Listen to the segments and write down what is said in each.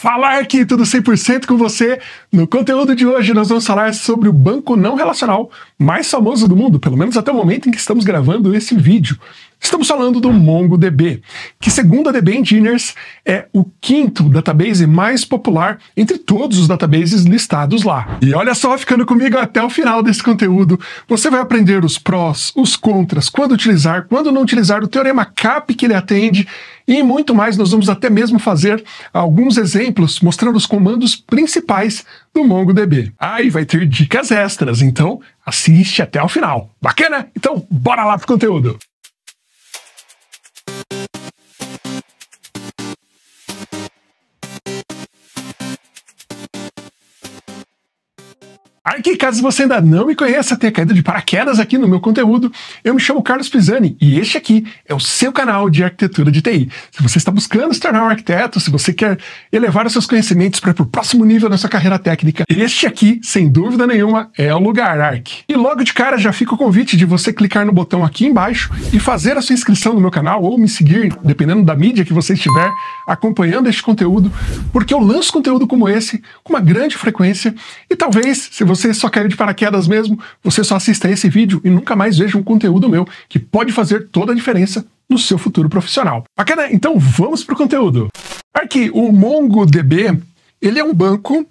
Falar aqui tudo 100% com você. No conteúdo de hoje nós vamos falar sobre o banco não relacional mais famoso do mundo, pelo menos até o momento em que estamos gravando esse vídeo. Estamos falando do MongoDB, que segundo a DB Engineers é o quinto database mais popular entre todos os databases listados lá. E olha só, ficando comigo até o final desse conteúdo, você vai aprender os prós, os contras, quando utilizar, quando não utilizar, o teorema CAP que ele atende, e muito mais, nós vamos até mesmo fazer alguns exemplos mostrando os comandos principais do MongoDB. Aí ah, vai ter dicas extras, então assiste até o final. Bacana? Então bora lá pro conteúdo! que caso você ainda não me conheça, tenha caído de paraquedas aqui no meu conteúdo, eu me chamo Carlos Pisani e este aqui é o seu canal de arquitetura de TI. Se você está buscando se tornar um arquiteto, se você quer elevar os seus conhecimentos para ir para o próximo nível na sua carreira técnica, este aqui, sem dúvida nenhuma, é o lugar, Arc. E logo de cara já fica o convite de você clicar no botão aqui embaixo e fazer a sua inscrição no meu canal ou me seguir, dependendo da mídia que você estiver acompanhando este conteúdo, porque eu lanço conteúdo como esse com uma grande frequência e talvez, se você você só caiu de paraquedas mesmo, você só assista esse vídeo e nunca mais veja um conteúdo meu que pode fazer toda a diferença no seu futuro profissional. Bacana? Então vamos para o conteúdo. Aqui, o MongoDB, ele é um banco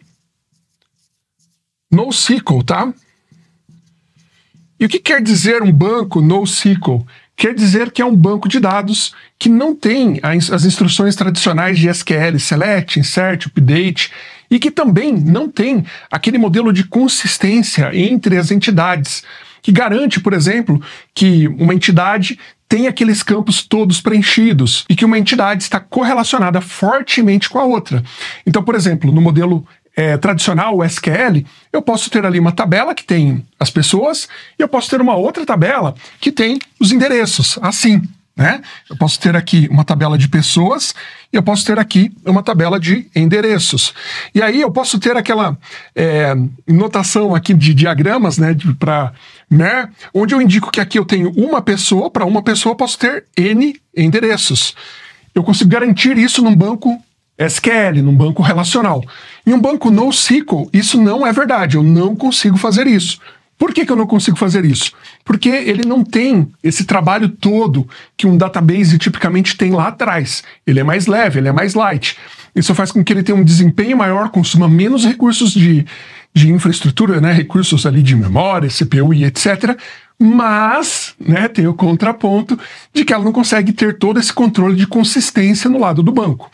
NoSQL, tá? E o que quer dizer um banco NoSQL? Quer dizer que é um banco de dados que não tem as instruções tradicionais de SQL, select, insert, update, e que também não tem aquele modelo de consistência entre as entidades, que garante, por exemplo, que uma entidade tem aqueles campos todos preenchidos e que uma entidade está correlacionada fortemente com a outra. Então, por exemplo, no modelo é, tradicional, o SQL, eu posso ter ali uma tabela que tem as pessoas e eu posso ter uma outra tabela que tem os endereços, assim. Né? Eu posso ter aqui uma tabela de pessoas e eu posso ter aqui uma tabela de endereços. E aí eu posso ter aquela é, notação aqui de diagramas né, para MER, né, onde eu indico que aqui eu tenho uma pessoa, para uma pessoa eu posso ter N endereços. Eu consigo garantir isso num banco SQL, num banco relacional. Em um banco NoSQL, isso não é verdade, eu não consigo fazer isso. Por que, que eu não consigo fazer isso? Porque ele não tem esse trabalho todo que um database tipicamente tem lá atrás. Ele é mais leve, ele é mais light. Isso faz com que ele tenha um desempenho maior, consuma menos recursos de, de infraestrutura, né? recursos ali de memória, CPU e etc. Mas né, tem o contraponto de que ela não consegue ter todo esse controle de consistência no lado do banco.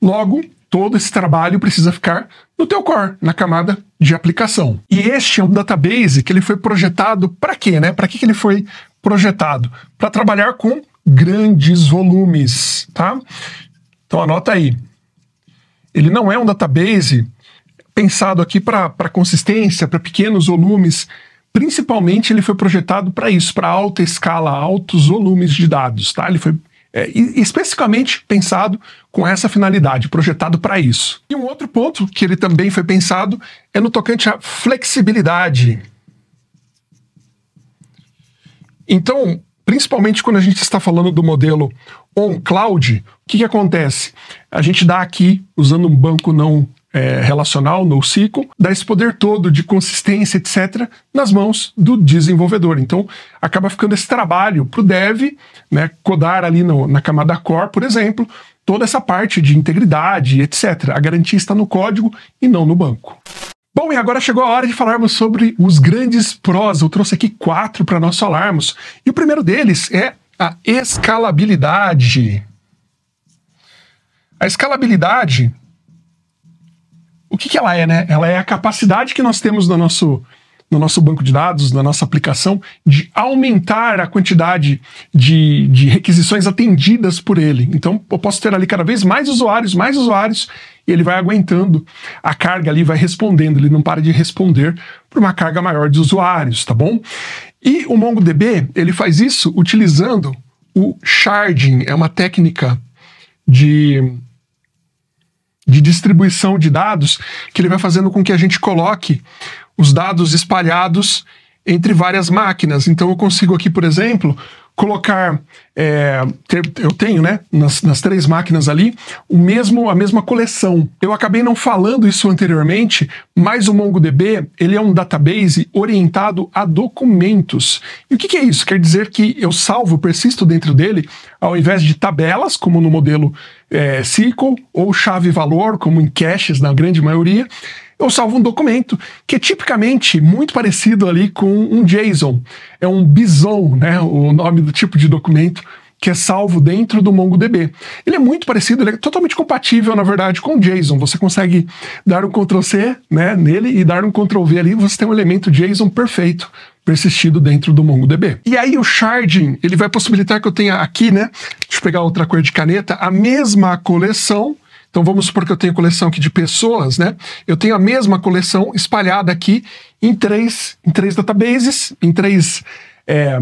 Logo, todo esse trabalho precisa ficar no teu core, na camada de aplicação. E este é um database que ele foi projetado para quê, né? Para que, que ele foi projetado? Para trabalhar com grandes volumes, tá? Então anota aí. Ele não é um database pensado aqui para consistência, para pequenos volumes. Principalmente ele foi projetado para isso, para alta escala, altos volumes de dados, tá? Ele foi é, especificamente pensado com essa finalidade, projetado para isso. E um outro ponto que ele também foi pensado é no tocante à flexibilidade. Então, principalmente quando a gente está falando do modelo on-cloud, o que, que acontece? A gente dá aqui, usando um banco não é, relacional, NoSQL, dá esse poder todo de consistência, etc., nas mãos do desenvolvedor. Então, acaba ficando esse trabalho para o dev, né, codar ali no, na camada core, por exemplo, toda essa parte de integridade, etc. A garantia está no código e não no banco. Bom, e agora chegou a hora de falarmos sobre os grandes prós. Eu trouxe aqui quatro para nós falarmos. E o primeiro deles é a escalabilidade. A escalabilidade que, que ela é, né? Ela é a capacidade que nós temos no nosso, no nosso banco de dados, na nossa aplicação, de aumentar a quantidade de, de requisições atendidas por ele. Então, eu posso ter ali cada vez mais usuários, mais usuários, e ele vai aguentando a carga ali, vai respondendo, ele não para de responder para uma carga maior de usuários, tá bom? E o MongoDB, ele faz isso utilizando o sharding, é uma técnica de de distribuição de dados que ele vai fazendo com que a gente coloque os dados espalhados entre várias máquinas. Então eu consigo aqui, por exemplo, colocar. É, ter, eu tenho, né, nas, nas, três máquinas ali, o mesmo a mesma coleção. Eu acabei não falando isso anteriormente, mas o MongoDB ele é um database orientado a documentos. E o que, que é isso? Quer dizer que eu salvo, persisto dentro dele, ao invés de tabelas, como no modelo é, SQL, ou chave-valor, como em caches na grande maioria eu salvo um documento que é tipicamente muito parecido ali com um JSON. É um BISON, né? O nome do tipo de documento que é salvo dentro do MongoDB. Ele é muito parecido, ele é totalmente compatível, na verdade, com o JSON. Você consegue dar um Ctrl+C né, nele e dar um Ctrl+V ali, você tem um elemento JSON perfeito persistido dentro do MongoDB. E aí o sharding, ele vai possibilitar que eu tenha aqui, né, deixa eu pegar outra cor de caneta, a mesma coleção, então vamos supor que eu tenho coleção aqui de pessoas, né? Eu tenho a mesma coleção espalhada aqui em três, em três databases, em três, é,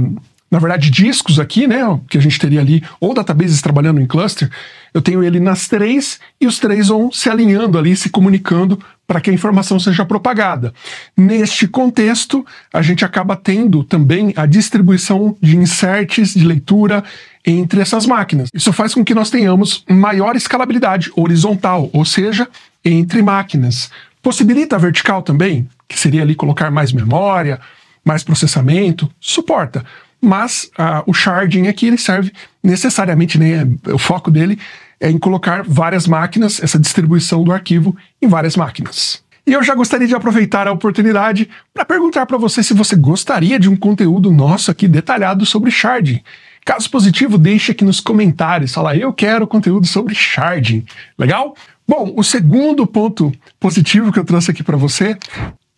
na verdade, discos aqui, né? Que a gente teria ali, ou databases trabalhando em cluster. Eu tenho ele nas três e os três vão se alinhando ali, se comunicando para que a informação seja propagada. Neste contexto, a gente acaba tendo também a distribuição de inserts de leitura entre essas máquinas. Isso faz com que nós tenhamos maior escalabilidade horizontal, ou seja, entre máquinas. Possibilita a vertical também, que seria ali colocar mais memória, mais processamento, suporta. Mas ah, o sharding aqui ele serve necessariamente, né, o foco dele é em colocar várias máquinas, essa distribuição do arquivo em várias máquinas. E eu já gostaria de aproveitar a oportunidade para perguntar para você se você gostaria de um conteúdo nosso aqui detalhado sobre sharding. Caso positivo, deixe aqui nos comentários, fala eu quero conteúdo sobre sharding. Legal? Bom, o segundo ponto positivo que eu trouxe aqui para você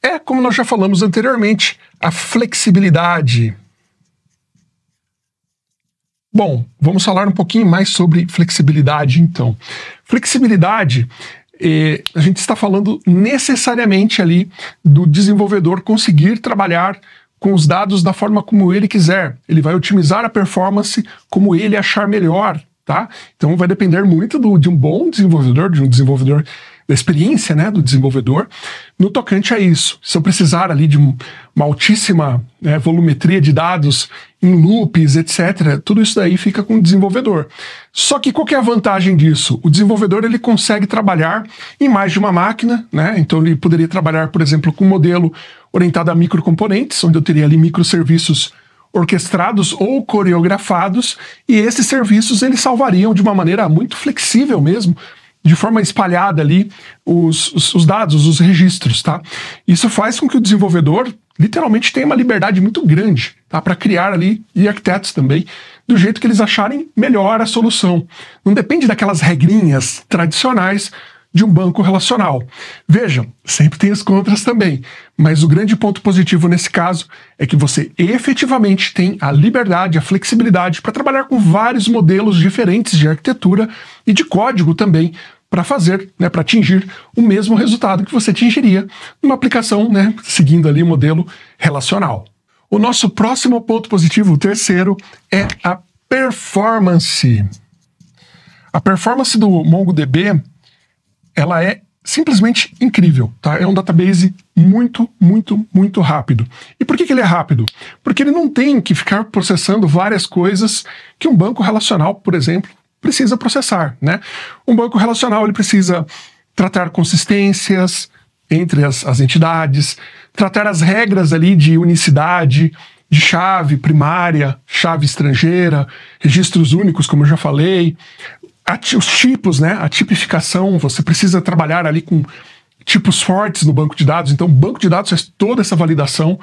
é, como nós já falamos anteriormente, a flexibilidade. Bom, vamos falar um pouquinho mais sobre flexibilidade, então. Flexibilidade, eh, a gente está falando necessariamente ali do desenvolvedor conseguir trabalhar com os dados da forma como ele quiser. Ele vai otimizar a performance como ele achar melhor, tá? Então vai depender muito do, de um bom desenvolvedor, de um desenvolvedor da experiência né, do desenvolvedor no tocante a isso. Se eu precisar ali de uma altíssima né, volumetria de dados em loops, etc., tudo isso daí fica com o desenvolvedor. Só que qual que é a vantagem disso? O desenvolvedor ele consegue trabalhar em mais de uma máquina, né? então ele poderia trabalhar, por exemplo, com um modelo orientado a microcomponentes, onde eu teria ali microserviços orquestrados ou coreografados, e esses serviços eles salvariam de uma maneira muito flexível mesmo de forma espalhada ali os, os, os dados, os registros, tá? Isso faz com que o desenvolvedor literalmente tenha uma liberdade muito grande, tá? Para criar ali e arquitetos também do jeito que eles acharem melhor a solução. Não depende daquelas regrinhas tradicionais de um banco relacional. Vejam, sempre tem as contras também, mas o grande ponto positivo nesse caso é que você efetivamente tem a liberdade, a flexibilidade para trabalhar com vários modelos diferentes de arquitetura e de código também para fazer, né, para atingir o mesmo resultado que você atingiria numa aplicação, né, seguindo ali o modelo relacional. O nosso próximo ponto positivo, o terceiro, é a performance. A performance do MongoDB ela é simplesmente incrível, tá? É um database muito, muito, muito rápido. E por que, que ele é rápido? Porque ele não tem que ficar processando várias coisas que um banco relacional, por exemplo, precisa processar, né? Um banco relacional, ele precisa tratar consistências entre as, as entidades, tratar as regras ali de unicidade, de chave primária, chave estrangeira, registros únicos, como eu já falei, os tipos, né? A tipificação, você precisa trabalhar ali com tipos fortes no banco de dados. Então, o banco de dados faz toda essa validação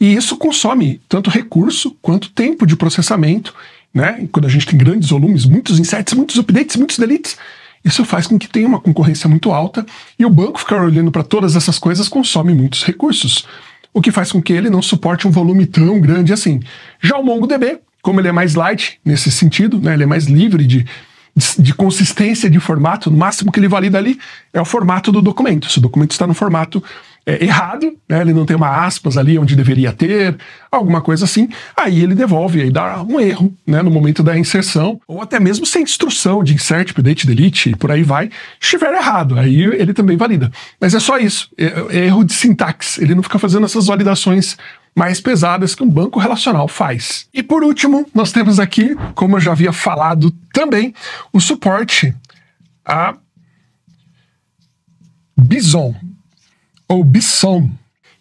e isso consome tanto recurso quanto tempo de processamento, né? E quando a gente tem grandes volumes, muitos inserts, muitos updates, muitos deletes, isso faz com que tenha uma concorrência muito alta e o banco ficar olhando para todas essas coisas consome muitos recursos, o que faz com que ele não suporte um volume tão grande assim. Já o MongoDB, como ele é mais light nesse sentido, né? Ele é mais livre de de, consistência de formato, no máximo que ele valida ali é o formato do documento. Se o documento está no formato é, errado, né, ele não tem uma aspas ali onde deveria ter, alguma coisa assim, aí ele devolve, aí dá um erro né, no momento da inserção, ou até mesmo sem instrução de insert, update, delete, e por aí vai, estiver errado, aí ele também valida. Mas é só isso, é, é erro de sintaxe, ele não fica fazendo essas validações mais pesadas que um banco relacional faz. E por último, nós temos aqui, como eu já havia falado também, o suporte a Bison ou Bison,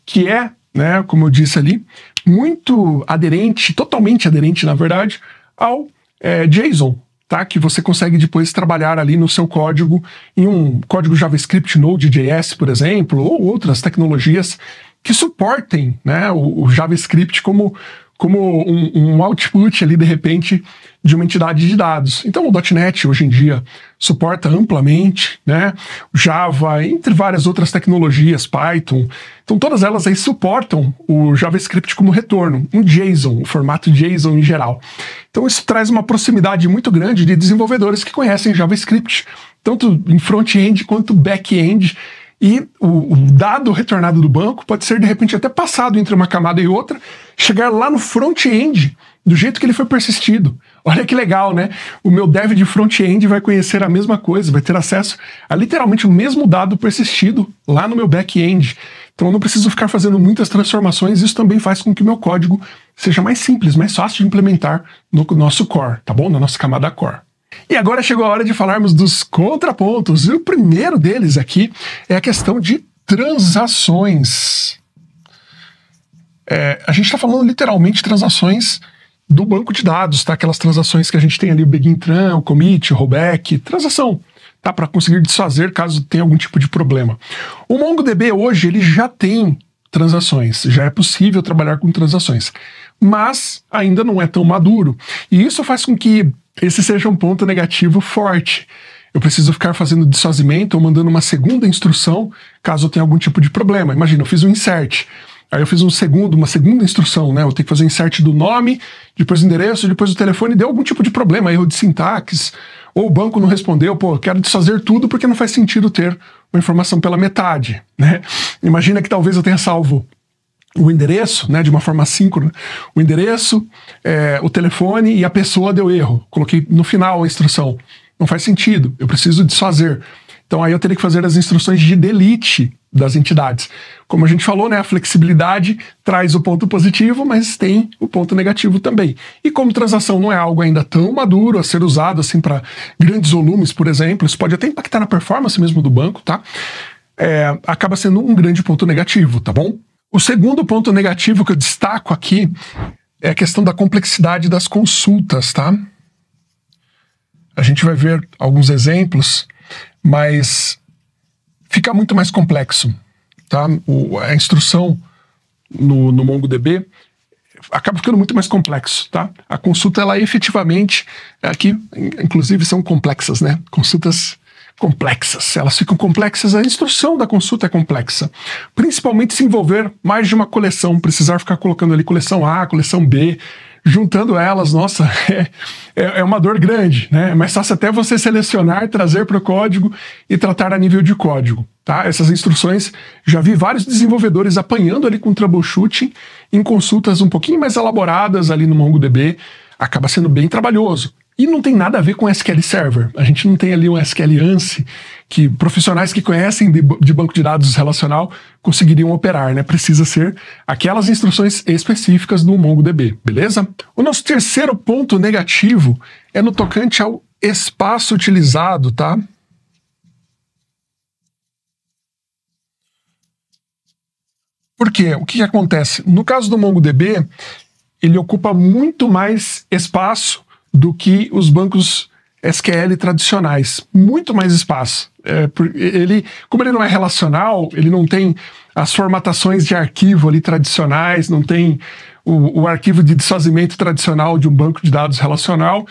que é, né, como eu disse ali, muito aderente, totalmente aderente, na verdade, ao é, JSON, tá? Que você consegue depois trabalhar ali no seu código, em um código JavaScript Node.js, por exemplo, ou outras tecnologias que suportem né, o, o JavaScript como, como um, um, output ali, de repente, de uma entidade de dados. Então, o .NET, hoje em dia, suporta amplamente, né? Java, entre várias outras tecnologias, Python. Então, todas elas aí suportam o JavaScript como retorno, um JSON, o formato JSON em geral. Então, isso traz uma proximidade muito grande de desenvolvedores que conhecem JavaScript, tanto em front-end quanto back-end, e o, o, dado retornado do banco pode ser de repente até passado entre uma camada e outra, chegar lá no front-end do jeito que ele foi persistido. Olha que legal, né? O meu dev de front-end vai conhecer a mesma coisa, vai ter acesso a literalmente o mesmo dado persistido lá no meu back-end. Então eu não preciso ficar fazendo muitas transformações, isso também faz com que o meu código seja mais simples, mais fácil de implementar no nosso core, tá bom? Na nossa camada core. E agora chegou a hora de falarmos dos contrapontos. E o primeiro deles aqui é a questão de transações. É, a gente está falando literalmente transações do banco de dados, tá? Aquelas transações que a gente tem ali, o begin o Commit, o Rollback, transação, tá? Para conseguir desfazer caso tenha algum tipo de problema. O MongoDB hoje ele já tem transações, já é possível trabalhar com transações, mas ainda não é tão maduro. E isso faz com que esse seja um ponto negativo forte. Eu preciso ficar fazendo desfazimento ou mandando uma segunda instrução caso eu tenha algum tipo de problema. Imagina, eu fiz um insert. Aí eu fiz um segundo, uma segunda instrução, né? Eu tenho que fazer insert do nome, depois o endereço, depois o telefone, deu algum tipo de problema, erro de sintaxe, ou o banco não respondeu, pô, quero desfazer tudo porque não faz sentido ter uma informação pela metade, né? Imagina que talvez eu tenha salvo o endereço, né, de uma forma síncrona, o endereço, é, o telefone e a pessoa deu erro. Coloquei no final a instrução. Não faz sentido, eu preciso desfazer. Então aí eu teria que fazer as instruções de delete das entidades. Como a gente falou, né, a flexibilidade traz o ponto positivo, mas tem o ponto negativo também. E como transação não é algo ainda tão maduro a ser usado assim para grandes volumes, por exemplo, isso pode até impactar na performance mesmo do banco, tá? É, acaba sendo um grande ponto negativo, tá bom? O segundo ponto negativo que eu destaco aqui é a questão da complexidade das consultas, tá? A gente vai ver alguns exemplos, mas fica muito mais complexo, tá? O, a instrução no, no MongoDB acaba ficando muito mais complexo, tá? A consulta, ela efetivamente, aqui, inclusive, são complexas, né? Consultas complexas. Elas ficam complexas, a instrução da consulta é complexa. Principalmente se envolver mais de uma coleção, precisar ficar colocando ali coleção A, coleção B, juntando elas, nossa, é, é, é uma dor grande, né? É Mas se até você selecionar, trazer para o código e tratar a nível de código. Tá? Essas instruções, já vi vários desenvolvedores apanhando ali com troubleshooting em consultas um pouquinho mais elaboradas ali no MongoDB, acaba sendo bem trabalhoso. E não tem nada a ver com SQL Server. A gente não tem ali um SQL ANSI que profissionais que conhecem de, de banco de dados relacional conseguiriam operar, né? Precisa ser aquelas instruções específicas do MongoDB, beleza? O nosso terceiro ponto negativo é no tocante ao espaço utilizado, tá? Por quê? O que, que acontece? No caso do MongoDB, ele ocupa muito mais espaço do que os bancos SQL tradicionais. Muito mais espaço. É, ele, como ele não é relacional, ele não tem as formatações de arquivo ali tradicionais, não tem o, o arquivo de desfazimento tradicional de um banco de dados relacional.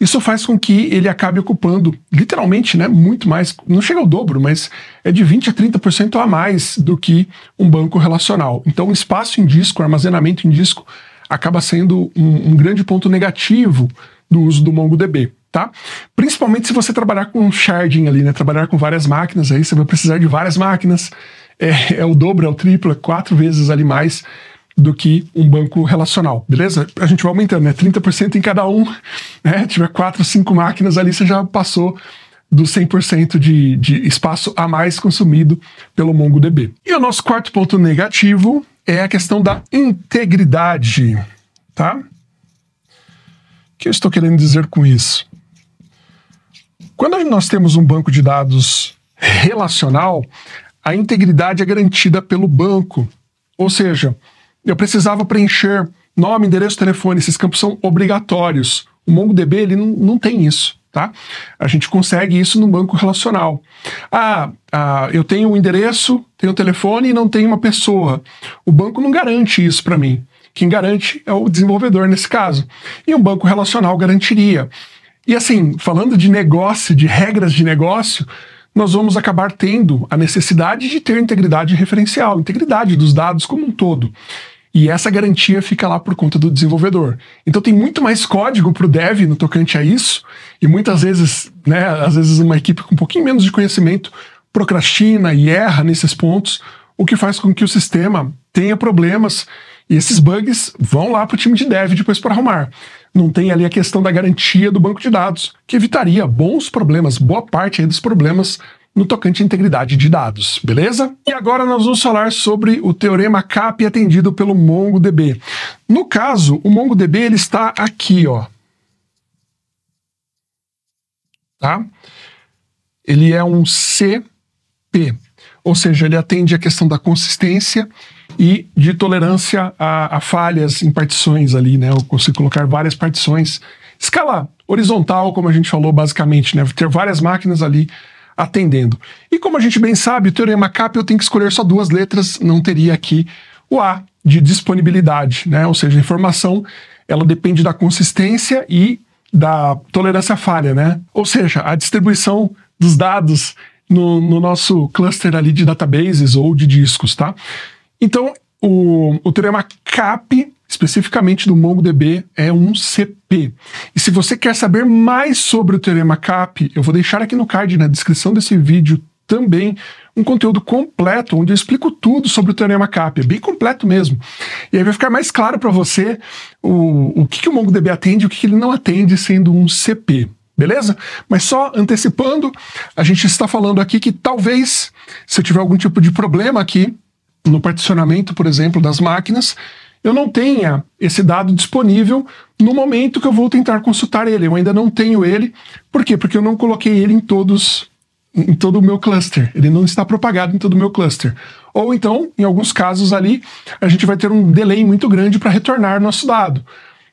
Isso faz com que ele acabe ocupando, literalmente, né, muito mais, não chega ao dobro, mas é de 20 a 30% a mais do que um banco relacional. Então, o espaço em disco, o armazenamento em disco, acaba sendo um, um grande ponto negativo do uso do MongoDB. Tá? Principalmente se você trabalhar com sharding ali, né? Trabalhar com várias máquinas, aí você vai precisar de várias máquinas. É, é o dobro, é o triplo, é quatro vezes ali mais do que um banco relacional, beleza? A gente vai aumentando, né? 30% em cada um, né? Tiver quatro, cinco máquinas ali, você já passou do 100% de, de espaço a mais consumido pelo MongoDB. E o nosso quarto ponto negativo é a questão da integridade, tá? que eu estou querendo dizer com isso? Quando nós temos um banco de dados relacional, a integridade é garantida pelo banco. Ou seja, eu precisava preencher nome, endereço, telefone, esses campos são obrigatórios. O MongoDB ele não, não tem isso. Tá? A gente consegue isso no banco relacional. Ah, ah, eu tenho um endereço, tenho um telefone e não tenho uma pessoa. O banco não garante isso para mim. Quem garante é o desenvolvedor nesse caso. E um banco relacional garantiria. E assim, falando de negócio, de regras de negócio, nós vamos acabar tendo a necessidade de ter integridade referencial, integridade dos dados como um todo. E essa garantia fica lá por conta do desenvolvedor. Então tem muito mais código para o dev no tocante a isso, e muitas vezes, né, às vezes uma equipe com um pouquinho menos de conhecimento procrastina e erra nesses pontos, o que faz com que o sistema tenha problemas e esses bugs vão lá para o time de dev depois para arrumar. Não tem ali a questão da garantia do banco de dados, que evitaria bons problemas, boa parte dos problemas no tocante à integridade de dados, beleza? E agora nós vamos falar sobre o teorema CAP atendido pelo MongoDB. No caso, o MongoDB ele está aqui, ó. Tá? Ele é um CP, ou seja, ele atende a questão da consistência e de tolerância a, a falhas em partições ali, né? Eu consigo colocar várias partições. Escala horizontal, como a gente falou basicamente, né? Ter várias máquinas ali atendendo. E como a gente bem sabe, o teorema CAP eu tenho que escolher só duas letras, não teria aqui o A de disponibilidade, né? Ou seja, a informação ela depende da consistência e da tolerância à falha, né? Ou seja, a distribuição dos dados no, no nosso cluster ali de databases ou de discos, tá? Então, o, o teorema CAP, especificamente do MongoDB, é um CP. E se você quer saber mais sobre o teorema CAP, eu vou deixar aqui no card, na descrição desse vídeo, também um conteúdo completo, onde eu explico tudo sobre o Teorema CAP, é bem completo mesmo. E aí vai ficar mais claro para você o, o que, que o MongoDB atende e o que, que ele não atende sendo um CP, beleza? Mas só antecipando, a gente está falando aqui que talvez, se eu tiver algum tipo de problema aqui, no particionamento, por exemplo, das máquinas, eu não tenha esse dado disponível no momento que eu vou tentar consultar ele. Eu ainda não tenho ele. Por quê? Porque eu não coloquei ele em todos em todo o meu cluster. Ele não está propagado em todo o meu cluster. Ou então, em alguns casos ali, a gente vai ter um delay muito grande para retornar nosso dado,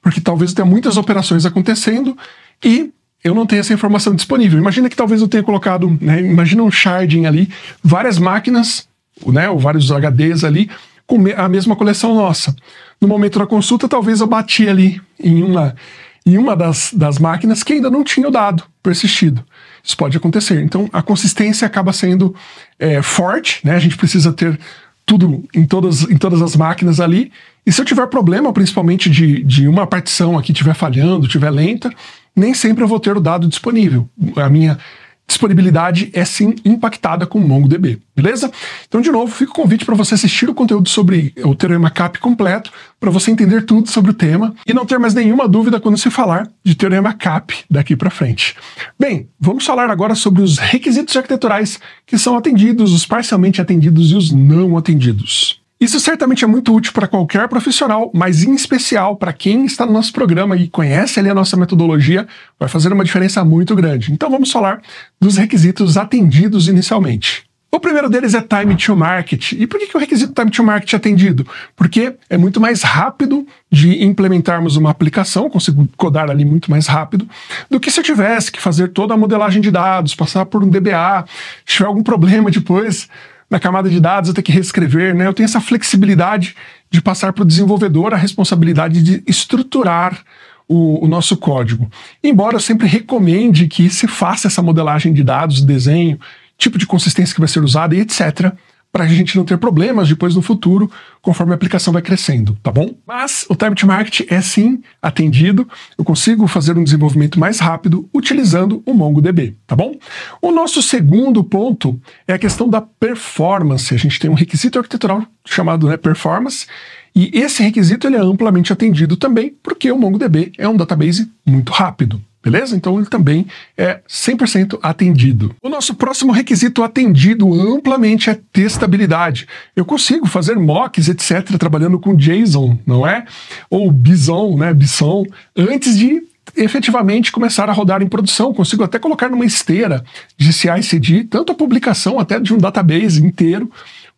porque talvez tenha muitas operações acontecendo e eu não tenho essa informação disponível. Imagina que talvez eu tenha colocado, né, imagina um sharding ali, várias máquinas né, ou vários HDs ali, com a mesma coleção nossa. No momento da consulta, talvez eu bati ali em uma, em uma das, das máquinas que ainda não tinha o dado persistido. Isso pode acontecer. Então, a consistência acaba sendo é, forte, né? A gente precisa ter tudo em todas, em todas as máquinas ali. E se eu tiver problema, principalmente de, de uma partição aqui estiver falhando, estiver lenta, nem sempre eu vou ter o dado disponível. A minha disponibilidade é sim impactada com MongoDB, beleza? Então, de novo, fica o convite para você assistir o conteúdo sobre o Teorema CAP completo, para você entender tudo sobre o tema e não ter mais nenhuma dúvida quando se falar de Teorema CAP daqui para frente. Bem, vamos falar agora sobre os requisitos arquiteturais que são atendidos, os parcialmente atendidos e os não atendidos. Isso certamente é muito útil para qualquer profissional, mas em especial para quem está no nosso programa e conhece ali a nossa metodologia, vai fazer uma diferença muito grande. Então vamos falar dos requisitos atendidos inicialmente. O primeiro deles é time to market. E por que, que o requisito time to market é atendido? Porque é muito mais rápido de implementarmos uma aplicação, consigo codar ali muito mais rápido, do que se eu tivesse que fazer toda a modelagem de dados, passar por um DBA, se tiver algum problema depois, na camada de dados, eu tenho que reescrever, né? Eu tenho essa flexibilidade de passar para o desenvolvedor a responsabilidade de estruturar o, o, nosso código. Embora eu sempre recomende que se faça essa modelagem de dados, desenho, tipo de consistência que vai ser usada e etc para a gente não ter problemas depois no futuro, conforme a aplicação vai crescendo, tá bom? Mas o time to market é sim atendido, eu consigo fazer um desenvolvimento mais rápido utilizando o MongoDB, tá bom? O nosso segundo ponto é a questão da performance. A gente tem um requisito arquitetural chamado né, performance, e esse requisito ele é amplamente atendido também, porque o MongoDB é um database muito rápido. Beleza? Então ele também é 100% atendido. O nosso próximo requisito atendido amplamente é testabilidade. Eu consigo fazer mocks, etc, trabalhando com JSON, não é? Ou Bison, né, Bison, antes de efetivamente começar a rodar em produção. Consigo até colocar numa esteira de CI/CD, tanto a publicação até de um database inteiro,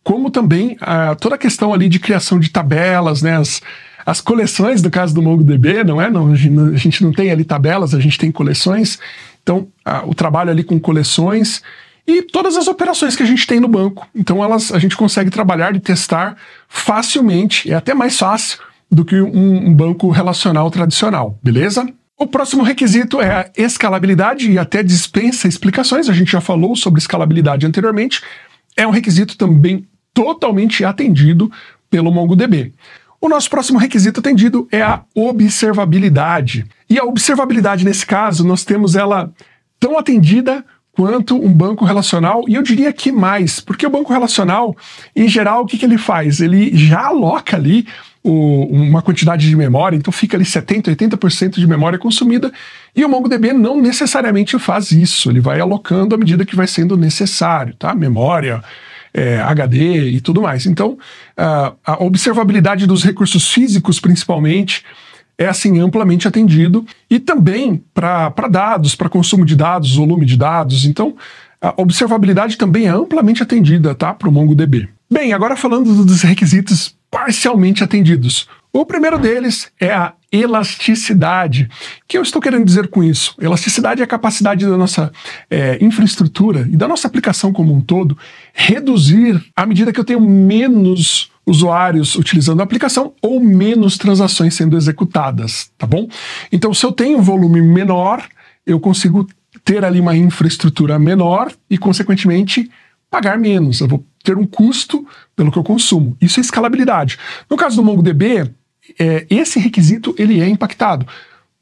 como também ah, toda a questão ali de criação de tabelas, né, as as coleções, no caso do MongoDB, não é? Não, a gente não tem ali tabelas, a gente tem coleções. Então, a, o trabalho ali com coleções e todas as operações que a gente tem no banco. Então, elas, a gente consegue trabalhar e testar facilmente, é até mais fácil do que um, um banco relacional tradicional, beleza? O próximo requisito é a escalabilidade e até dispensa explicações. A gente já falou sobre escalabilidade anteriormente. É um requisito também totalmente atendido pelo MongoDB. O nosso próximo requisito atendido é a observabilidade. E a observabilidade, nesse caso, nós temos ela tão atendida quanto um banco relacional, e eu diria que mais, porque o banco relacional, em geral, o que, que ele faz? Ele já aloca ali o, uma quantidade de memória, então fica ali 70%, 80% de memória consumida, e o MongoDB não necessariamente faz isso, ele vai alocando à medida que vai sendo necessário, tá? Memória, é, HD e tudo mais. Então, a, a observabilidade dos recursos físicos, principalmente, é assim amplamente atendido e também para dados, para consumo de dados, volume de dados. Então, a observabilidade também é amplamente atendida, tá, para o MongoDB. Bem, agora falando dos requisitos parcialmente atendidos. O primeiro deles é a elasticidade. O que eu estou querendo dizer com isso? Elasticidade é a capacidade da nossa é, infraestrutura e da nossa aplicação como um todo reduzir à medida que eu tenho menos usuários utilizando a aplicação ou menos transações sendo executadas, tá bom? Então, se eu tenho um volume menor, eu consigo ter ali uma infraestrutura menor e, consequentemente, pagar menos. Eu vou ter um custo pelo que eu consumo. Isso é escalabilidade. No caso do MongoDB, é, esse requisito ele é impactado.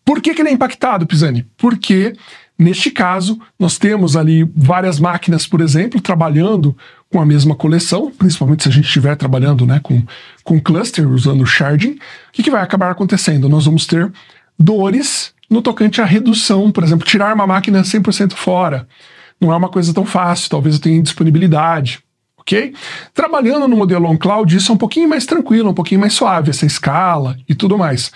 Por que, que ele é impactado, Pisani? Porque, neste caso, nós temos ali várias máquinas, por exemplo, trabalhando com a mesma coleção, principalmente se a gente estiver trabalhando né, com, com cluster, usando sharding, o que, que vai acabar acontecendo? Nós vamos ter dores no tocante à redução, por exemplo, tirar uma máquina 100% fora. Não é uma coisa tão fácil, talvez eu tenha indisponibilidade ok? Trabalhando no modelo on-cloud, isso é um pouquinho mais tranquilo, um pouquinho mais suave, essa escala e tudo mais.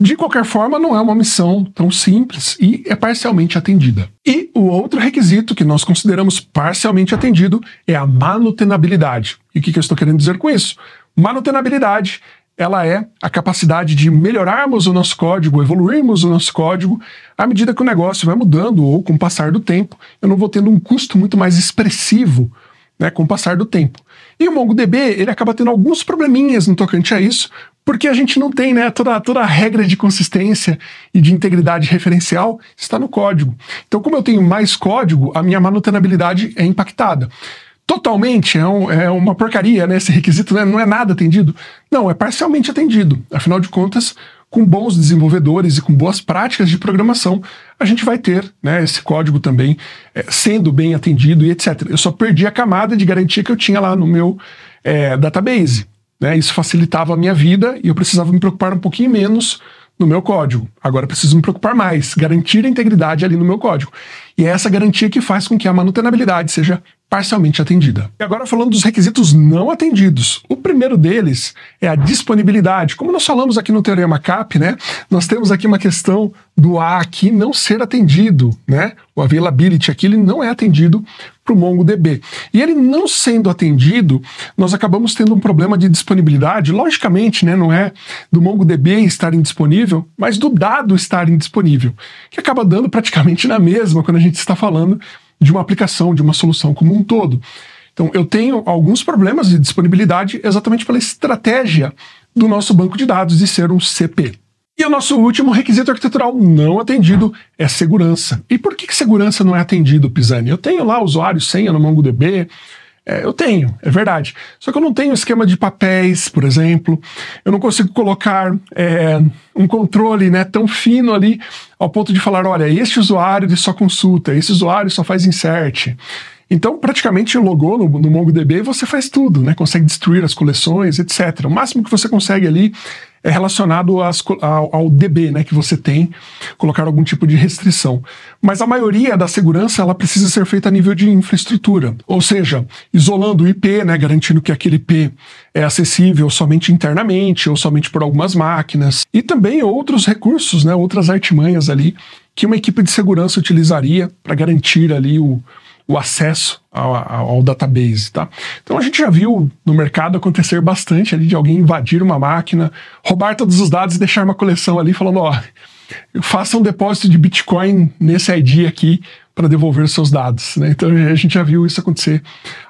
De qualquer forma, não é uma missão tão simples e é parcialmente atendida. E o outro requisito que nós consideramos parcialmente atendido é a manutenabilidade. E o que, que eu estou querendo dizer com isso? Manutenabilidade ela é a capacidade de melhorarmos o nosso código, evoluirmos o nosso código à medida que o negócio vai mudando ou com o passar do tempo. Eu não vou tendo um custo muito mais expressivo né, com o passar do tempo. E o MongoDB ele acaba tendo alguns probleminhas no tocante a isso, porque a gente não tem né, toda, toda a regra de consistência e de integridade referencial está no código. Então, como eu tenho mais código, a minha manutenabilidade é impactada. Totalmente é, um, é uma porcaria, né? Esse requisito né, não é nada atendido. Não, é parcialmente atendido. Afinal de contas, com bons desenvolvedores e com boas práticas de programação, a gente vai ter né, esse código também é, sendo bem atendido e etc. Eu só perdi a camada de garantia que eu tinha lá no meu é, database. Né? Isso facilitava a minha vida e eu precisava me preocupar um pouquinho menos no meu código. Agora preciso me preocupar mais, garantir a integridade ali no meu código. E é essa garantia que faz com que a manutenabilidade seja parcialmente atendida. E agora falando dos requisitos não atendidos. O primeiro deles é a disponibilidade. Como nós falamos aqui no Teorema CAP, né, nós temos aqui uma questão do A aqui não ser atendido, né? O availability aqui ele não é atendido para o MongoDB. E ele não sendo atendido, nós acabamos tendo um problema de disponibilidade, logicamente, né, não é do MongoDB estar indisponível, mas do dado estar indisponível, que acaba dando praticamente na mesma quando a gente está falando de uma aplicação, de uma solução como um todo. Então, eu tenho alguns problemas de disponibilidade exatamente pela estratégia do nosso banco de dados de ser um CP. E o nosso último requisito arquitetural não atendido é segurança. E por que, que segurança não é atendido, Pisani? Eu tenho lá usuário senha no MongoDB, é, eu tenho, é verdade. Só que eu não tenho esquema de papéis, por exemplo. Eu não consigo colocar é, um controle né, tão fino ali ao ponto de falar: olha, este usuário ele só consulta, esse usuário só faz insert. Então, praticamente, logou no, no MongoDB você faz tudo, né? Consegue destruir as coleções, etc. O máximo que você consegue ali é relacionado às, ao, ao, DB, né, que você tem, colocar algum tipo de restrição. Mas a maioria da segurança ela precisa ser feita a nível de infraestrutura, ou seja, isolando o IP, né, garantindo que aquele IP é acessível somente internamente ou somente por algumas máquinas, e também outros recursos, né, outras artimanhas ali que uma equipe de segurança utilizaria para garantir ali o, o acesso ao, ao, database, tá? Então a gente já viu no mercado acontecer bastante ali de alguém invadir uma máquina, roubar todos os dados e deixar uma coleção ali falando, ó, faça um depósito de Bitcoin nesse ID aqui para devolver seus dados, né? Então a gente já viu isso acontecer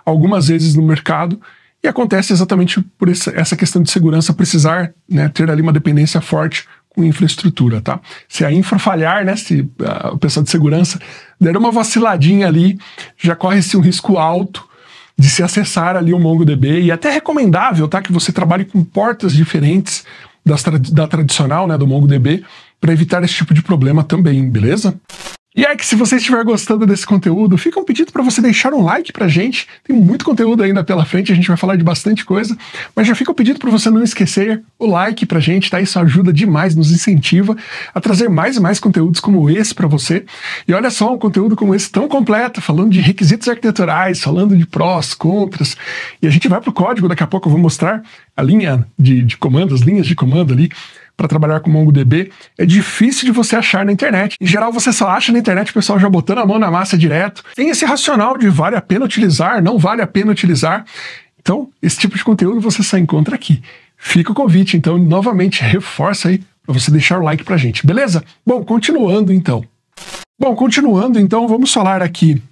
algumas vezes no mercado e acontece exatamente por essa questão de segurança precisar né, ter ali uma dependência forte com infraestrutura, tá? Se a infra falhar, né, se a, ah, o pessoal de segurança der uma vaciladinha ali, já corre-se um risco alto de se acessar ali o MongoDB e é até recomendável, tá, que você trabalhe com portas diferentes das, da tradicional, né, do MongoDB, para evitar esse tipo de problema também, beleza? E é que se você estiver gostando desse conteúdo, fica um pedido para você deixar um like pra gente. Tem muito conteúdo ainda pela frente, a gente vai falar de bastante coisa, mas já fica o pedido para você não esquecer o like pra gente, tá? Isso ajuda demais, nos incentiva a trazer mais e mais conteúdos como esse para você. E olha só, um conteúdo como esse tão completo, falando de requisitos arquiteturais, falando de prós, contras, e a gente vai pro código, daqui a pouco eu vou mostrar a linha de, de comandos, linhas de comando ali para trabalhar com MongoDB é difícil de você achar na internet. Em geral, você só acha na internet o pessoal já botando a mão na massa direto. Tem esse racional de vale a pena utilizar, não vale a pena utilizar. Então, esse tipo de conteúdo você só encontra aqui. Fica o convite, então, novamente, reforça aí para você deixar o like para gente, beleza? Bom, continuando então. Bom, continuando então, vamos falar aqui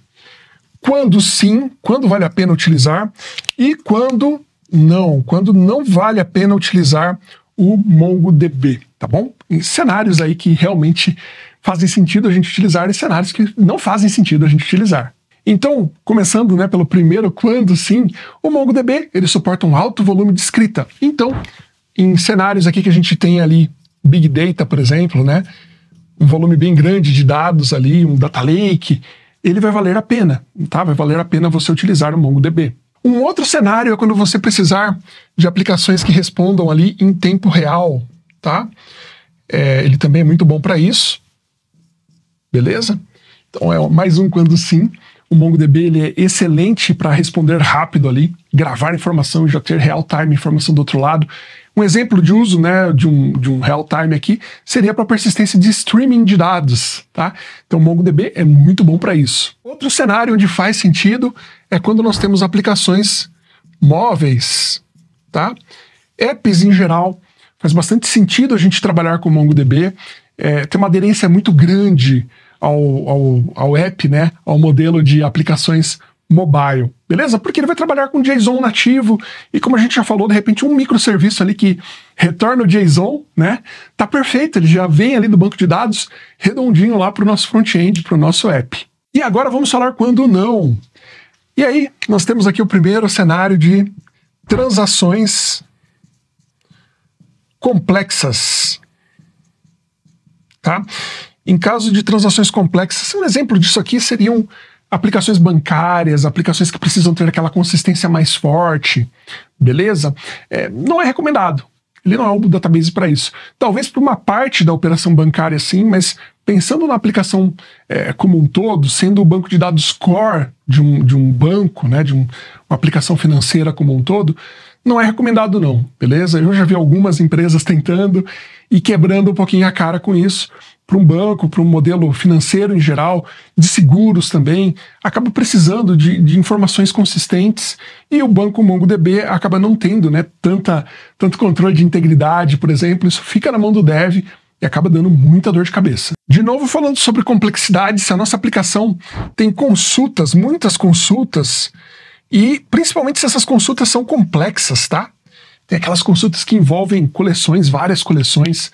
quando sim, quando vale a pena utilizar e quando não, quando não vale a pena utilizar o MongoDB, tá bom? Em cenários aí que realmente fazem sentido a gente utilizar e cenários que não fazem sentido a gente utilizar. Então, começando né, pelo primeiro, quando sim, o MongoDB ele suporta um alto volume de escrita. Então, em cenários aqui que a gente tem ali Big Data, por exemplo, né, um volume bem grande de dados ali, um data lake, ele vai valer a pena, tá? Vai valer a pena você utilizar o MongoDB. Um outro cenário é quando você precisar de aplicações que respondam ali em tempo real, tá? É, ele também é muito bom para isso, beleza? Então é mais um quando sim. O MongoDB ele é excelente para responder rápido ali gravar informação e já ter real-time informação do outro lado. Um exemplo de uso né, de um, de um real-time aqui seria para persistência de streaming de dados. Tá? Então, o MongoDB é muito bom para isso. Outro cenário onde faz sentido é quando nós temos aplicações móveis. Tá? Apps em geral, faz bastante sentido a gente trabalhar com o MongoDB. É, tem uma aderência muito grande ao, ao, ao app, né, ao modelo de aplicações móveis mobile, beleza? Porque ele vai trabalhar com JSON nativo e como a gente já falou, de repente um microserviço ali que retorna o JSON, né? Tá perfeito, ele já vem ali do banco de dados redondinho lá para o nosso front-end, para o nosso app. E agora vamos falar quando não. E aí, nós temos aqui o primeiro cenário de transações complexas. Tá? Em caso de transações complexas, um exemplo disso aqui seriam aplicações bancárias, aplicações que precisam ter aquela consistência mais forte, beleza? É, não é recomendado. Ele não é um database para isso. Talvez para uma parte da operação bancária, sim, mas pensando na aplicação é, como um todo, sendo o banco de dados core de um, de um banco, né, de um, uma aplicação financeira como um todo, não é recomendado não, beleza? Eu já vi algumas empresas tentando e quebrando um pouquinho a cara com isso para um banco, para um modelo financeiro em geral, de seguros também, acaba precisando de, de, informações consistentes e o banco MongoDB acaba não tendo né, tanta, tanto controle de integridade, por exemplo, isso fica na mão do dev e acaba dando muita dor de cabeça. De novo, falando sobre complexidade, se a nossa aplicação tem consultas, muitas consultas, e principalmente se essas consultas são complexas, tá? Tem aquelas consultas que envolvem coleções, várias coleções,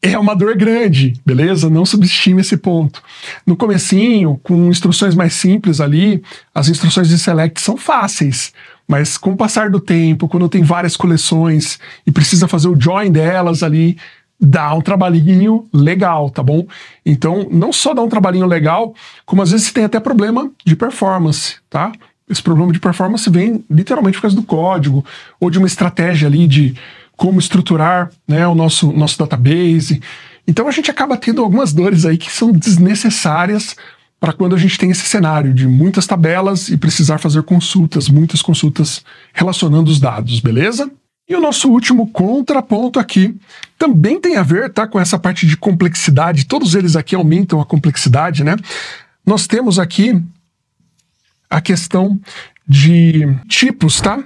é uma dor grande, beleza? Não subestime esse ponto. No comecinho, com instruções mais simples ali, as instruções de select são fáceis, mas com o passar do tempo, quando tem várias coleções e precisa fazer o join delas ali, dá um trabalhinho legal, tá bom? Então, não só dá um trabalhinho legal, como às vezes você tem até problema de performance, tá? Esse problema de performance vem literalmente por causa do código ou de uma estratégia ali de como estruturar né, o nosso, nosso database. Então a gente acaba tendo algumas dores aí que são desnecessárias para quando a gente tem esse cenário de muitas tabelas e precisar fazer consultas, muitas consultas relacionando os dados, beleza? E o nosso último contraponto aqui também tem a ver tá, com essa parte de complexidade, todos eles aqui aumentam a complexidade, né? Nós temos aqui a questão de tipos, tá?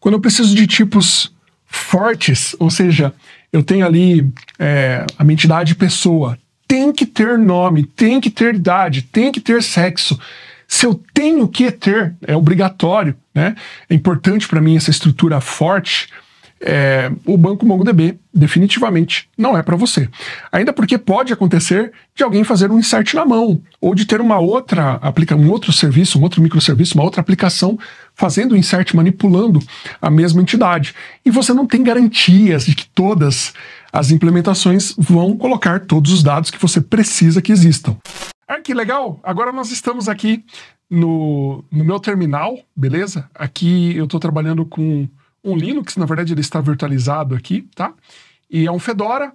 Quando eu preciso de tipos fortes, ou seja, eu tenho ali é, a minha entidade pessoa, tem que ter nome, tem que ter idade, tem que ter sexo. Se eu tenho que ter, é obrigatório, né? É importante para mim essa estrutura forte é, o banco MongoDB definitivamente não é para você. Ainda porque pode acontecer de alguém fazer um insert na mão, ou de ter uma outra aplica um outro serviço, um outro microserviço, uma outra aplicação fazendo o insert, manipulando a mesma entidade. E você não tem garantias de que todas as implementações vão colocar todos os dados que você precisa que existam. Ah, que legal! Agora nós estamos aqui no, no meu terminal, beleza? Aqui eu estou trabalhando com um Linux, na verdade ele está virtualizado aqui, tá? E é um Fedora,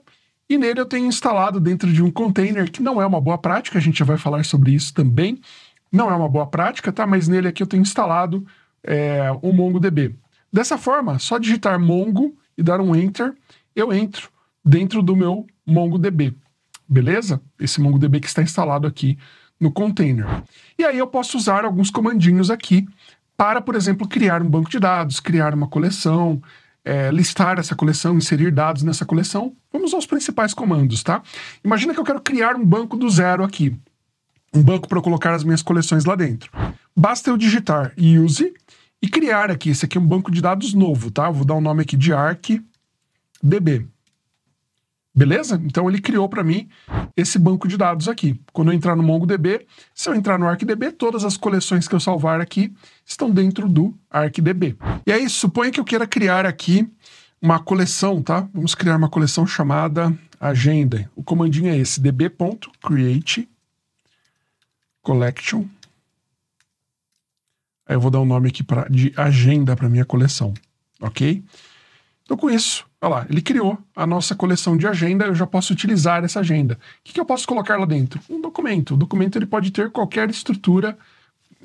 e nele eu tenho instalado dentro de um container, que não é uma boa prática, a gente já vai falar sobre isso também. Não é uma boa prática, tá? Mas nele aqui eu tenho instalado é, o MongoDB. Dessa forma, só digitar Mongo e dar um Enter, eu entro dentro do meu MongoDB, beleza? Esse MongoDB que está instalado aqui no container. E aí eu posso usar alguns comandinhos aqui para, por exemplo, criar um banco de dados, criar uma coleção, é, listar essa coleção, inserir dados nessa coleção. Vamos aos principais comandos, tá? Imagina que eu quero criar um banco do zero aqui. Um banco para colocar as minhas coleções lá dentro. Basta eu digitar use e criar aqui. Esse aqui é um banco de dados novo, tá? Vou dar o um nome aqui de ArcDB. Beleza? Então ele criou para mim esse banco de dados aqui. Quando eu entrar no MongoDB, se eu entrar no ArcDB, todas as coleções que eu salvar aqui estão dentro do ArcDB. E aí, suponha que eu queira criar aqui uma coleção, tá? Vamos criar uma coleção chamada agenda. O comandinho é esse, db.create collection. Aí eu vou dar um nome aqui pra, de agenda para minha coleção, ok? Ok? eu conheço. Olha lá, ele criou a nossa coleção de agenda, eu já posso utilizar essa agenda. O que, que eu posso colocar lá dentro? Um documento. O documento ele pode ter qualquer estrutura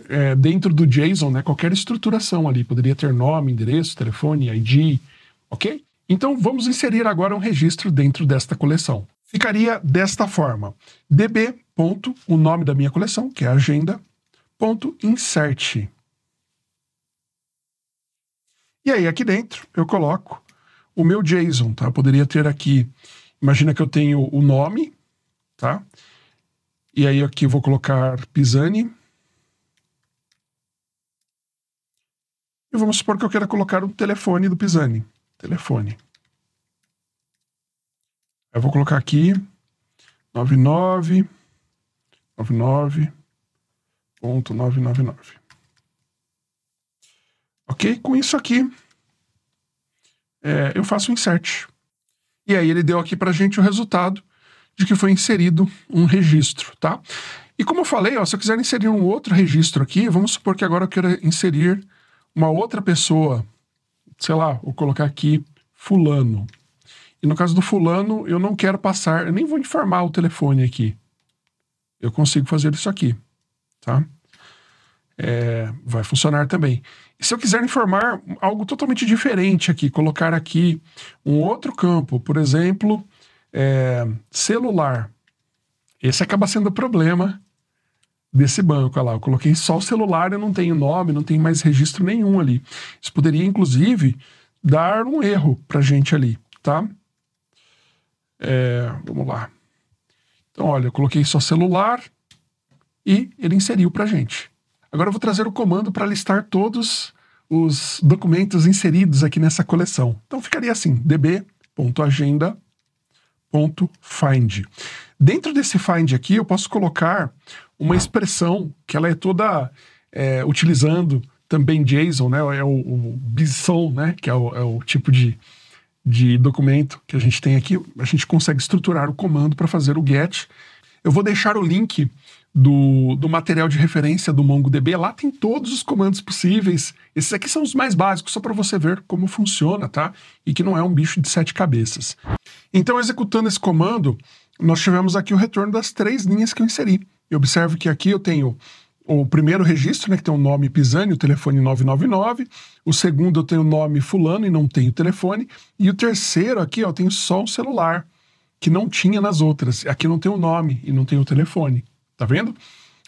é, dentro do JSON, né? qualquer estruturação ali. Poderia ter nome, endereço, telefone, ID, ok? Então vamos inserir agora um registro dentro desta coleção. Ficaria desta forma: db. Ponto, o nome da minha coleção, que é agenda, ponto, insert. E aí, aqui dentro, eu coloco o meu JSON, tá? Eu poderia ter aqui, imagina que eu tenho o nome, tá? E aí aqui eu vou colocar Pisani. E vamos supor que eu queira colocar o telefone do Pisani. Telefone. Eu vou colocar aqui 99 99.999. Ok? Com isso aqui, é, eu faço um insert. E aí ele deu aqui para gente o resultado de que foi inserido um registro, tá? E como eu falei, ó, se eu quiser inserir um outro registro aqui, vamos supor que agora eu quero inserir uma outra pessoa, sei lá, vou colocar aqui fulano. E no caso do fulano, eu não quero passar, eu nem vou informar o telefone aqui. Eu consigo fazer isso aqui, tá? É, vai funcionar também se eu quiser informar algo totalmente diferente aqui, colocar aqui um outro campo, por exemplo, é, celular. Esse acaba sendo o problema desse banco. Olha lá, eu coloquei só o celular, eu não tenho nome, não tenho mais registro nenhum ali. Isso poderia, inclusive, dar um erro para gente ali, tá? É, vamos lá. Então, olha, eu coloquei só celular e ele inseriu para gente. Agora eu vou trazer o comando para listar todos os documentos inseridos aqui nessa coleção. Então ficaria assim: db.agenda.find. Dentro desse find aqui, eu posso colocar uma expressão que ela é toda é, utilizando também JSON, né? É o, o BISON, né? Que é o, é o tipo de, de documento que a gente tem aqui. A gente consegue estruturar o comando para fazer o get. Eu vou deixar o link do, do material de referência do MongoDB. Lá tem todos os comandos possíveis. Esses aqui são os mais básicos, só para você ver como funciona, tá? E que não é um bicho de sete cabeças. Então, executando esse comando, nós tivemos aqui o retorno das três linhas que eu inseri. E observe que aqui eu tenho o primeiro registro, né, que tem o nome Pisani, o telefone 999. O segundo eu tenho o nome fulano e não tenho telefone. E o terceiro aqui, ó, eu tenho só um celular, que não tinha nas outras. Aqui não tem o nome e não tem o telefone. Tá vendo?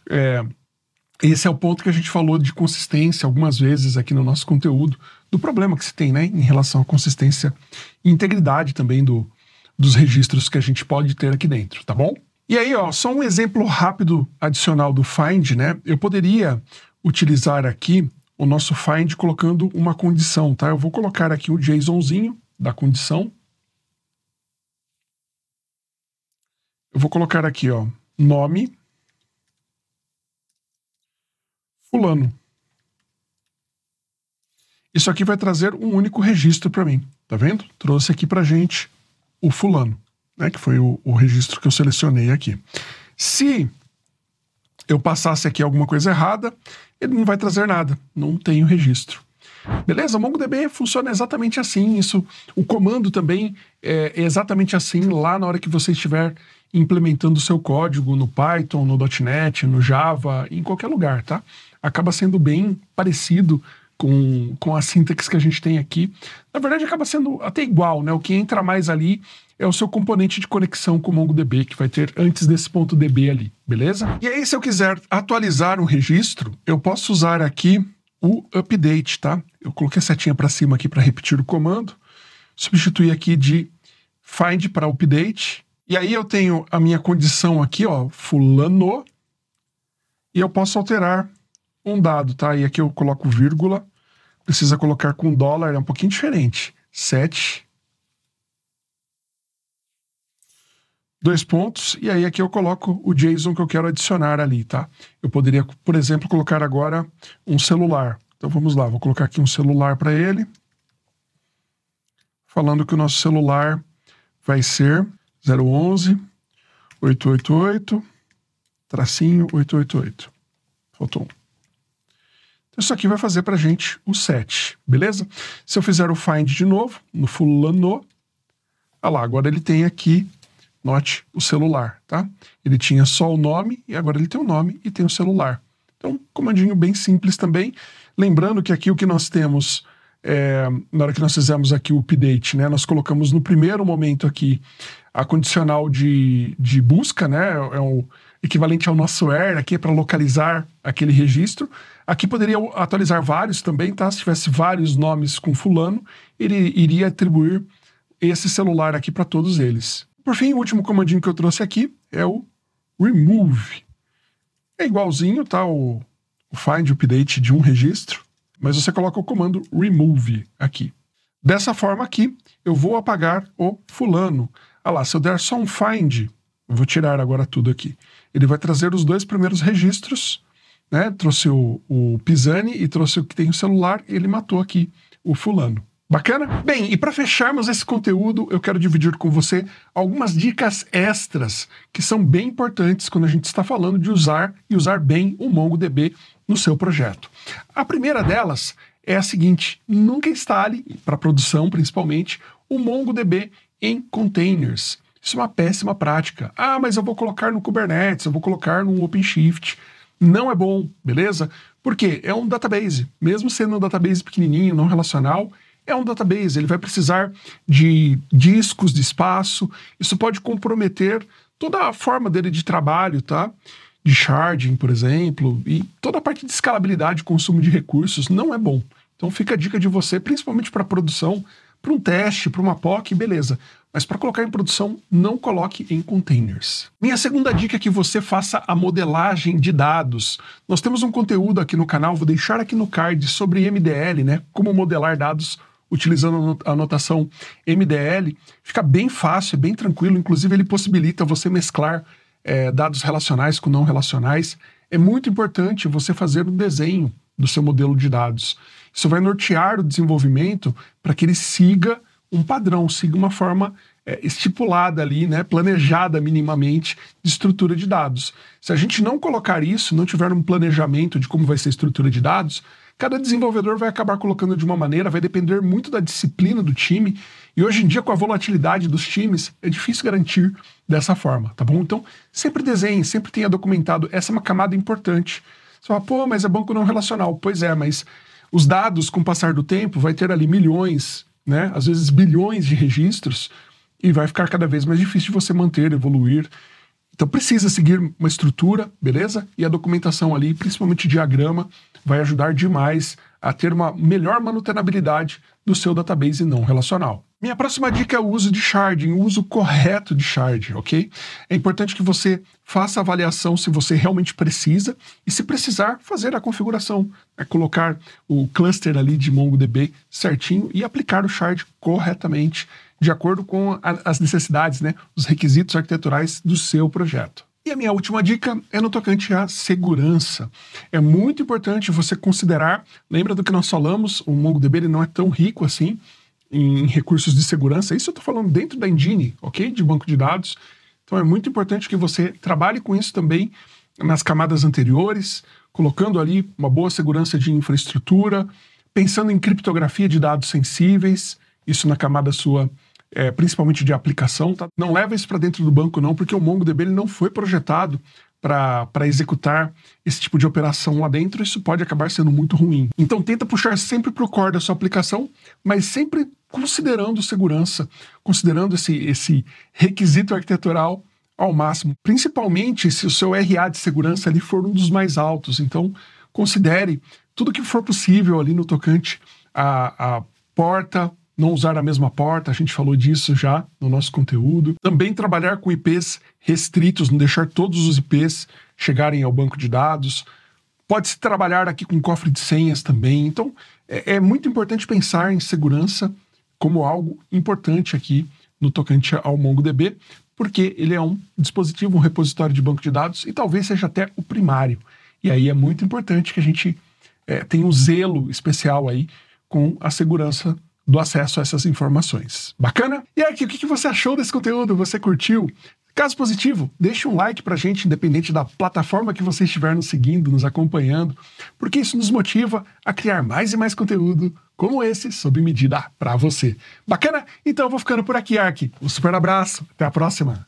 É, esse é o ponto que a gente falou de consistência algumas vezes aqui no nosso conteúdo, do problema que se tem, né, em relação à consistência e integridade também do, dos registros que a gente pode ter aqui dentro, tá bom? E aí, ó, só um exemplo rápido adicional do find, né? Eu poderia utilizar aqui o nosso find colocando uma condição, tá? Eu vou colocar aqui o JSONzinho da condição. Eu vou colocar aqui, ó, nome fulano. Isso aqui vai trazer um único registro para mim, tá vendo? Trouxe aqui para gente o fulano, né, que foi o, o registro que eu selecionei aqui. Se eu passasse aqui alguma coisa errada, ele não vai trazer nada, não tem o registro. Beleza? O MongoDB funciona exatamente assim. Isso, o comando também é exatamente assim lá na hora que você estiver implementando o seu código no Python, no .NET, no Java, em qualquer lugar, tá? Acaba sendo bem parecido com, com a sintaxe que a gente tem aqui. Na verdade, acaba sendo até igual, né? O que entra mais ali é o seu componente de conexão com o MongoDB, que vai ter antes desse ponto DB ali, beleza? E aí, se eu quiser atualizar um registro, eu posso usar aqui o update, tá? Eu coloquei a setinha para cima aqui para repetir o comando, substituir aqui de find para update, e aí eu tenho a minha condição aqui, ó, fulano, e eu posso alterar um dado, tá? E aqui eu coloco vírgula, precisa colocar com dólar, é um pouquinho diferente. 7. Dois pontos, e aí aqui eu coloco o JSON que eu quero adicionar ali, tá? Eu poderia, por exemplo, colocar agora um celular. Então vamos lá, vou colocar aqui um celular para ele. Falando que o nosso celular vai ser 011 888 tracinho 888. Faltou um. Então, isso aqui vai fazer para gente o 7, beleza? Se eu fizer o find de novo, no fulano, olha lá, agora ele tem aqui, note, o celular, tá? Ele tinha só o nome e agora ele tem o nome e tem o celular. Então, comandinho bem simples também. Lembrando que aqui o que nós temos, é, na hora que nós fizemos aqui o update, né? Nós colocamos no primeiro momento aqui a condicional de, de busca, né? É, é o equivalente ao nosso ER, aqui é para localizar aquele registro. Aqui poderia atualizar vários também, tá? Se tivesse vários nomes com fulano, ele iria atribuir esse celular aqui para todos eles. Por fim, o último comandinho que eu trouxe aqui é o remove. É igualzinho, tá? O, o find update de um registro, mas você coloca o comando remove aqui. Dessa forma aqui, eu vou apagar o fulano. Olha lá, se eu der só um find, vou tirar agora tudo aqui. Ele vai trazer os dois primeiros registros, né? Trouxe o, o Pisani e trouxe o que tem o celular, e ele matou aqui o fulano. Bacana? Bem, e para fecharmos esse conteúdo, eu quero dividir com você algumas dicas extras que são bem importantes quando a gente está falando de usar e usar bem o MongoDB no seu projeto. A primeira delas é a seguinte: nunca instale, para produção principalmente, o MongoDB em containers. Isso é uma péssima prática. Ah, mas eu vou colocar no Kubernetes, eu vou colocar no OpenShift. Não é bom, beleza? Porque é um database. Mesmo sendo um database pequenininho, não relacional, é um database. Ele vai precisar de discos de espaço. Isso pode comprometer toda a forma dele de trabalho, tá? De sharding, por exemplo, e toda a parte de escalabilidade, consumo de recursos, não é bom. Então fica a dica de você, principalmente para produção, para um teste, para uma POC, beleza. Mas para colocar em produção, não coloque em containers. Minha segunda dica é que você faça a modelagem de dados. Nós temos um conteúdo aqui no canal, vou deixar aqui no card sobre MDL, né? Como modelar dados utilizando a notação MDL. Fica bem fácil, é bem tranquilo. Inclusive, ele possibilita você mesclar é, dados relacionais com não relacionais. É muito importante você fazer um desenho do seu modelo de dados. Isso vai nortear o desenvolvimento para que ele siga um padrão, siga uma forma é, estipulada ali, né, planejada minimamente de estrutura de dados. Se a gente não colocar isso, não tiver um planejamento de como vai ser a estrutura de dados, cada desenvolvedor vai acabar colocando de uma maneira, vai depender muito da disciplina do time. E hoje em dia, com a volatilidade dos times, é difícil garantir dessa forma, tá bom? Então, sempre desenhe, sempre tenha documentado. Essa é uma camada importante. Você fala, pô, mas é banco não relacional. Pois é, mas os dados, com o passar do tempo, vai ter ali milhões, né? às vezes bilhões de registros, e vai ficar cada vez mais difícil de você manter, evoluir. Então precisa seguir uma estrutura, beleza? E a documentação ali, principalmente diagrama, vai ajudar demais a ter uma melhor manutenabilidade do seu database não relacional. Minha próxima dica é o uso de sharding, o uso correto de shard, ok? É importante que você faça a avaliação se você realmente precisa e, se precisar, fazer a configuração, é colocar o cluster ali de MongoDB certinho e aplicar o shard corretamente, de acordo com a, as necessidades, né, os requisitos arquiteturais do seu projeto. E a minha última dica é no tocante à segurança. É muito importante você considerar, lembra do que nós falamos, o MongoDB ele não é tão rico assim em recursos de segurança. Isso eu estou falando dentro da Engine, ok? De banco de dados. Então é muito importante que você trabalhe com isso também nas camadas anteriores, colocando ali uma boa segurança de infraestrutura, pensando em criptografia de dados sensíveis, isso na camada sua, é, principalmente de aplicação. Tá? Não leva isso para dentro do banco não, porque o MongoDB ele não foi projetado para executar esse tipo de operação lá dentro, isso pode acabar sendo muito ruim. Então tenta puxar sempre para o core da sua aplicação, mas sempre considerando segurança, considerando esse, esse requisito arquitetural ao máximo, principalmente se o seu RA de segurança ali for um dos mais altos. Então considere tudo que for possível ali no tocante a, a porta, não usar a mesma porta, a gente falou disso já no nosso conteúdo. Também trabalhar com IPs restritos, não deixar todos os IPs chegarem ao banco de dados. Pode-se trabalhar aqui com cofre de senhas também. Então, é, é muito importante pensar em segurança como algo importante aqui no tocante ao MongoDB, porque ele é um dispositivo, um repositório de banco de dados e talvez seja até o primário. E aí é muito importante que a gente é, tenha um zelo especial aí com a segurança do acesso a essas informações. Bacana? E aqui o que você achou desse conteúdo? Você curtiu? Caso positivo, deixe um like para a gente, independente da plataforma que você estiver nos seguindo, nos acompanhando, porque isso nos motiva a criar mais e mais conteúdo como esse, sob medida para você. Bacana? Então eu vou ficando por aqui, Ark. Um super abraço, até a próxima!